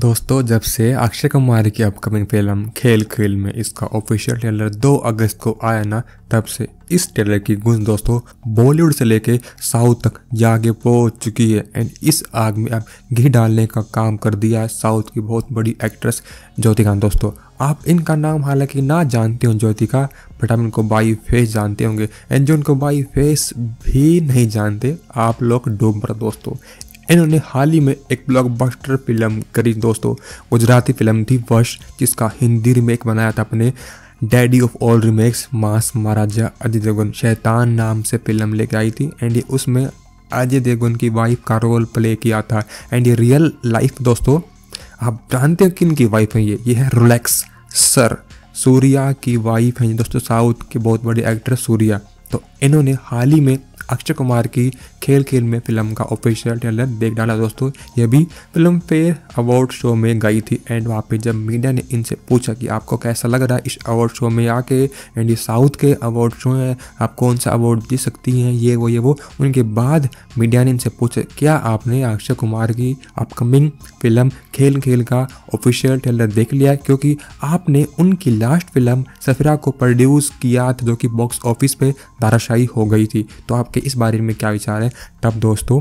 दोस्तों जब से अक्षय कुमार की अपकमिंग फिल्म खेल खेल में इसका ऑफिशियल ट्रेलर 2 अगस्त को आया ना तब से इस ट्रेलर की गुंज दोस्तों बॉलीवुड से लेके साउथ तक जाके पहुंच चुकी है एंड इस आग में अब घी डालने का काम कर दिया है साउथ की बहुत बड़ी एक्ट्रेस ज्योतिका दोस्तों आप इनका नाम हालांकि ना जानते हो ज्योतिका बट आप इनको बाई फेस जानते होंगे एंड जो इनको बाई फेस भी नहीं जानते आप लोग डूब पर दोस्तों इन्होंने हाल ही में एक ब्लॉकबस्टर फिल्म करी दोस्तों गुजराती फिल्म थी वश जिसका हिंदी रिमेक बनाया था अपने daddy of all remakes mass Maharaja Ajay Devgn Shaitaan नाम से फिल्म लेके आई थी एंड ये उसमें अजय देवगन की वाइफ का रोल प्ले किया था एंड ये रियल लाइफ दोस्तों आप जानते हो किन की वाइफ है ये ये है रिलैक्स सर सूर्या की वाइफ हैं दोस्तों साउथ के बहुत बड़े एक्ट्रेस सूर्या तो इन्होंने हाल ही में अक्षय कुमार की खेल खेल में फिल्म का ऑफिशियल ट्रेलर देख डाला दोस्तों ये भी फिल्म फेयर अवार्ड शो में गई थी एंड वहाँ पे जब मीडिया ने इनसे पूछा कि आपको कैसा लग रहा है इस अवार्ड शो में आके एंड ये साउथ के अवार्ड शो हैं आप कौन सा अवार्ड जीत सकती हैं ये वो ये वो उनके बाद मीडिया ने इनसे पूछा क्या आपने अक्षय कुमार की अपकमिंग फिल्म खेल खेल का ऑफिशियल ट्रेलर देख लिया क्योंकि आपने उनकी लास्ट फिल्म सफिरा को प्रोड्यूस किया था जो कि बॉक्स ऑफिस पर धाराशाही हो गई थी तो आप आपके इस बारे में क्या विचार है तब दोस्तों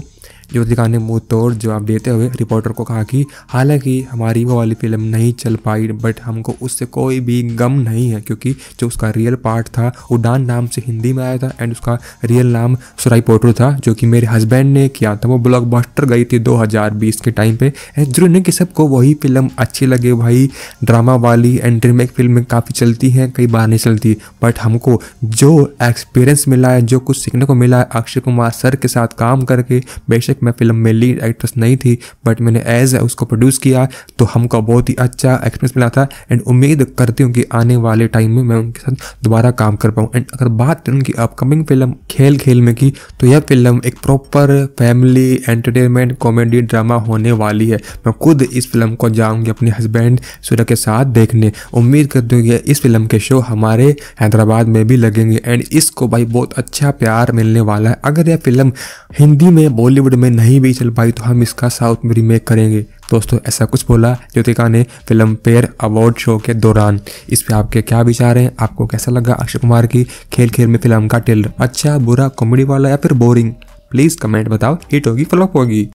ज्योतिका ने मुंह तोड़ जवाब देते हुए रिपोर्टर को कहा कि हालांकि हमारी वो वाली फिल्म नहीं चल पाई बट हमको उससे कोई भी गम नहीं है क्योंकि जो उसका रियल पार्ट था उड़ान नाम से हिंदी में आया था एंड उसका रियल नाम सुराई पोटर था जो कि मेरे हस्बैंड ने किया था वो ब्लॉक गई थी दो के टाइम पर एंड जरूर नहीं कि सबको वही फिल्म अच्छी लगे भाई ड्रामा वाली एंड रिमेक फिल्म काफ़ी चलती हैं कई बार नहीं चलती बट हमको जो एक्सपीरियंस मिला है जो कुछ सीखने को मिला है अक्षय कुमार सर के साथ काम करके बेशक बेशक मैं फिल्म में लीड एक्ट्रेस नहीं थी बट मैंने एज ए उसको प्रोड्यूस किया तो हमको बहुत ही अच्छा एक्सपीरियंस मिला था एंड उम्मीद करती हूँ कि आने वाले टाइम में मैं उनके साथ दोबारा काम कर पाऊँ एंड अगर बात करें उनकी अपकमिंग फिल्म खेल खेल में की तो यह फिल्म एक proper family entertainment comedy drama होने वाली है मैं खुद इस फिल्म को जाऊँगी अपने हस्बैंड सूर्य के साथ देखने उम्मीद करती हूँ कि इस फिल्म के शो हमारे हैदराबाद में भी लगेंगे एंड इसको भाई बहुत अच्छा प्यार मिलने वाला है अगर यह फिल्म हिंदी में बॉलीवुड में में नहीं भी चल पाई तो हम इसका साउथ में रीमेक करेंगे दोस्तों ऐसा कुछ बोला ज्योतिका ने फिल्म पेयर अवार्ड शो के दौरान इस पे आपके क्या विचार हैं आपको कैसा लगा अक्षय कुमार की खेल खेल में फिल्म का टेलर अच्छा बुरा कॉमेडी वाला या फिर बोरिंग प्लीज़ कमेंट बताओ हिट होगी फ्लॉप होगी